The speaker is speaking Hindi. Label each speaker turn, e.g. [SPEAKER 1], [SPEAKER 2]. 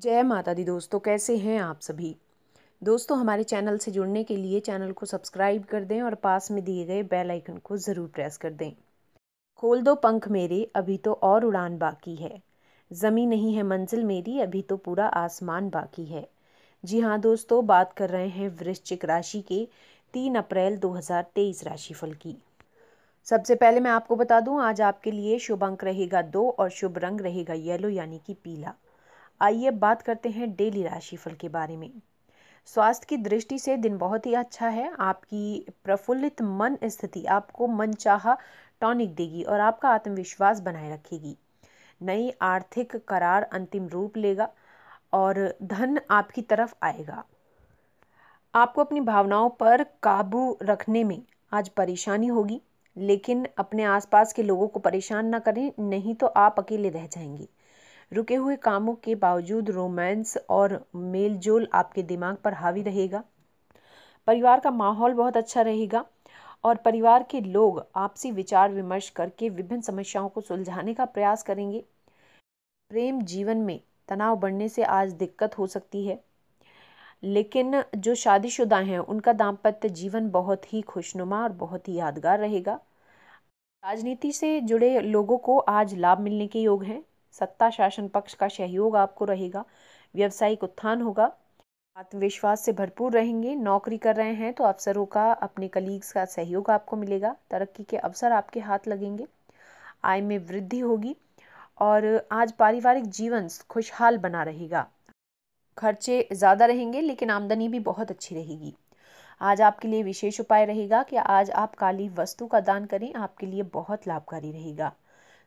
[SPEAKER 1] जय माता दी दोस्तों कैसे हैं आप सभी दोस्तों हमारे चैनल से जुड़ने के लिए चैनल को सब्सक्राइब कर दें और पास में दिए गए बेल आइकन को ज़रूर प्रेस कर दें खोल दो पंख मेरे अभी तो और उड़ान बाकी है ज़मी नहीं है मंजिल मेरी अभी तो पूरा आसमान बाकी है जी हाँ दोस्तों बात कर रहे हैं वृश्चिक राशि के तीन अप्रैल दो राशिफल की सबसे पहले मैं आपको बता दूं आज आपके लिए शुभ अंक रहेगा दो और शुभ रंग रहेगा येलो यानी कि पीला आइए बात करते हैं डेली राशिफल के बारे में स्वास्थ्य की दृष्टि से दिन बहुत ही अच्छा है आपकी प्रफुल्लित मन स्थिति आपको चाह टॉनिक देगी और आपका आत्मविश्वास बनाए रखेगी नई आर्थिक करार अंतिम रूप लेगा और धन आपकी तरफ आएगा आपको अपनी भावनाओं पर काबू रखने में आज परेशानी होगी लेकिन अपने आसपास के लोगों को परेशान ना करें नहीं तो आप अकेले रह जाएंगे रुके हुए कामों के बावजूद रोमांस और मेलजोल आपके दिमाग पर हावी रहेगा परिवार का माहौल बहुत अच्छा रहेगा और परिवार के लोग आपसी विचार विमर्श करके विभिन्न समस्याओं को सुलझाने का प्रयास करेंगे प्रेम जीवन में तनाव बढ़ने से आज दिक्कत हो सकती है लेकिन जो शादीशुदा हैं उनका दाम्पत्य जीवन बहुत ही खुशनुमा और बहुत ही यादगार रहेगा राजनीति से जुड़े लोगों को आज लाभ मिलने के योग हैं सत्ता शासन पक्ष का सहयोग आपको रहेगा व्यवसायिक उत्थान होगा आत्मविश्वास से भरपूर रहेंगे नौकरी कर रहे हैं तो अफसरों का अपने कलीग्स का सहयोग आपको मिलेगा तरक्की के अवसर आपके हाथ लगेंगे आय में वृद्धि होगी और आज पारिवारिक जीवन खुशहाल बना रहेगा खर्चे ज़्यादा रहेंगे लेकिन आमदनी भी बहुत अच्छी रहेगी आज आपके लिए विशेष उपाय रहेगा कि आज आप काली वस्तु का दान करें आपके लिए बहुत लाभकारी रहेगा